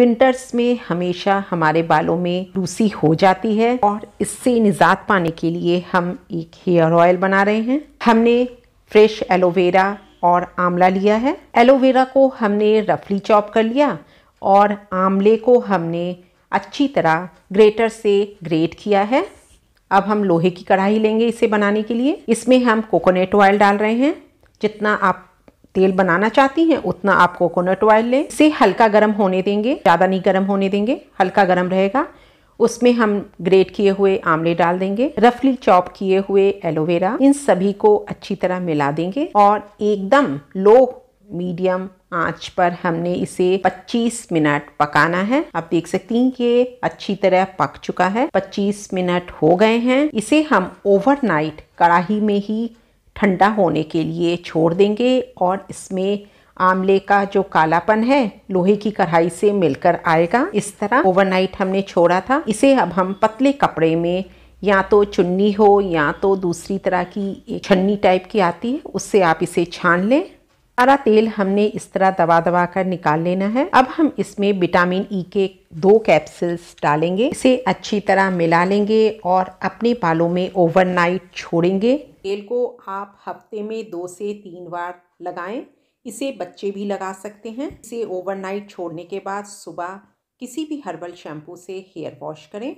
winters में हमेशा हमारे बालों में लूसी हो जाती है और इससे निजात पाने के लिए हम एक हेयर ऑयल बना रहे हैं हमने फ्रेश एलोवेरा और आंवला लिया है एलोवेरा को हमने रफली चॉप कर लिया और आंवले को हमने अच्छी तरह ग्रेटर से ग्रेट किया है अब हम लोहे की कढ़ाई लेंगे इसे बनाने के लिए इसमें हम कोकोनट ऑयल डाल रहे हैं जितना आप तेल बनाना चाहती हैं उतना आप कोकोनट ऑयल लें इसे हल्का गर्म होने देंगे ज़्यादा नहीं गर्म होने देंगे हल्का गर्म रहेगा उसमें हम ग्रेट किए हुए आमले डाल देंगे रफली चॉप किए हुए एलोवेरा इन सभी को अच्छी तरह मिला देंगे और एकदम लो मीडियम आंच पर हमने इसे 25 मिनट पकाना है आप देख सकती हैं कि अच्छी तरह पक चुका है 25 मिनट हो गए हैं इसे हम ओवरनाइट कढ़ाई में ही ठंडा होने के लिए छोड़ देंगे और इसमें आमले का जो कालापन है लोहे की कढ़ाई से मिलकर आएगा इस तरह ओवरनाइट हमने छोड़ा था इसे अब हम पतले कपड़े में या तो चुन्नी हो या तो दूसरी तरह की छन्नी टाइप की आती है उससे आप इसे छान लें सारा तेल हमने इस तरह दबा दबा कर निकाल लेना है अब हम इसमें विटामिन ई e के दो कैप्सूल्स डालेंगे इसे अच्छी तरह मिला लेंगे और अपने बालों में ओवरनाइट छोड़ेंगे तेल को आप हफ्ते में दो से तीन बार लगाएं इसे बच्चे भी लगा सकते हैं इसे ओवरनाइट छोड़ने के बाद सुबह किसी भी हर्बल शैम्पू से हेयर वॉश करें